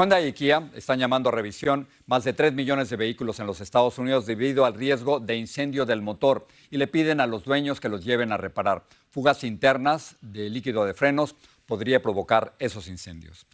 Honda y Kia están llamando a revisión más de 3 millones de vehículos en los Estados Unidos debido al riesgo de incendio del motor y le piden a los dueños que los lleven a reparar. Fugas internas de líquido de frenos podría provocar esos incendios.